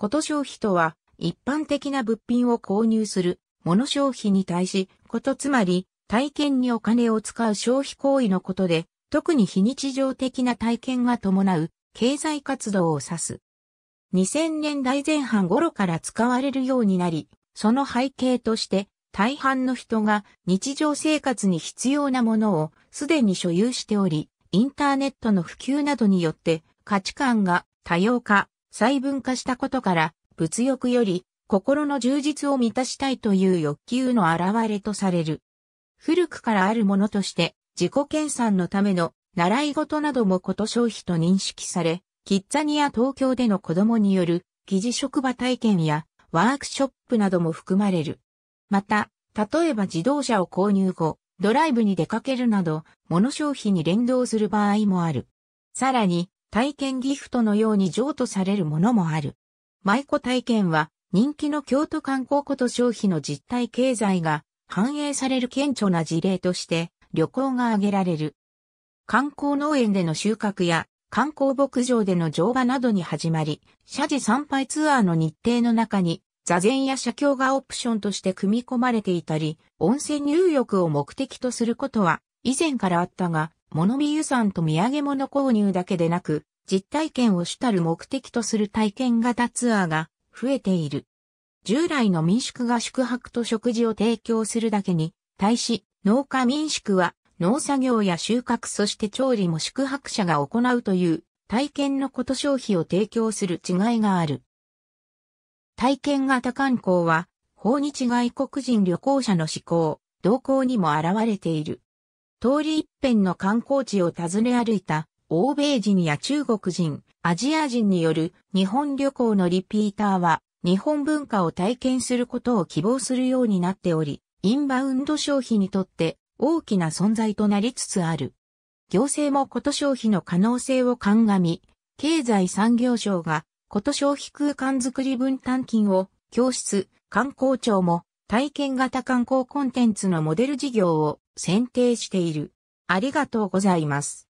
こと消費とは、一般的な物品を購入する、物消費に対し、ことつまり、体験にお金を使う消費行為のことで、特に非日常的な体験が伴う、経済活動を指す。2000年代前半頃から使われるようになり、その背景として、大半の人が日常生活に必要なものをすでに所有しており、インターネットの普及などによって価値観が多様化、細分化したことから、物欲より心の充実を満たしたいという欲求の現れとされる。古くからあるものとして、自己研鑽のための習い事などもこと消費と認識され、キッザニア東京での子供による疑似職場体験やワークショップなども含まれる。また、例えば自動車を購入後、ドライブに出かけるなど、物消費に連動する場合もある。さらに、体験ギフトのように譲渡されるものもある。舞妓体験は人気の京都観光こと消費の実体経済が反映される顕著な事例として旅行が挙げられる。観光農園での収穫や観光牧場での乗馬などに始まり、社寺参拝ツアーの日程の中に座禅や写経がオプションとして組み込まれていたり、温泉入浴を目的とすることは以前からあったが、物見遊山と土産物購入だけでなく、実体験を主たる目的とする体験型ツアーが増えている。従来の民宿が宿泊と食事を提供するだけに、対し、農家民宿は農作業や収穫そして調理も宿泊者が行うという体験のこと消費を提供する違いがある。体験型観光は、訪日外国人旅行者の思考、動向にも現れている。通り一辺の観光地を訪ね歩いた欧米人や中国人、アジア人による日本旅行のリピーターは日本文化を体験することを希望するようになっており、インバウンド消費にとって大きな存在となりつつある。行政もこと消費の可能性を鑑み、経済産業省がこと消費空間づくり分担金を教室、観光庁も体験型観光コンテンツのモデル事業を選定している。ありがとうございます。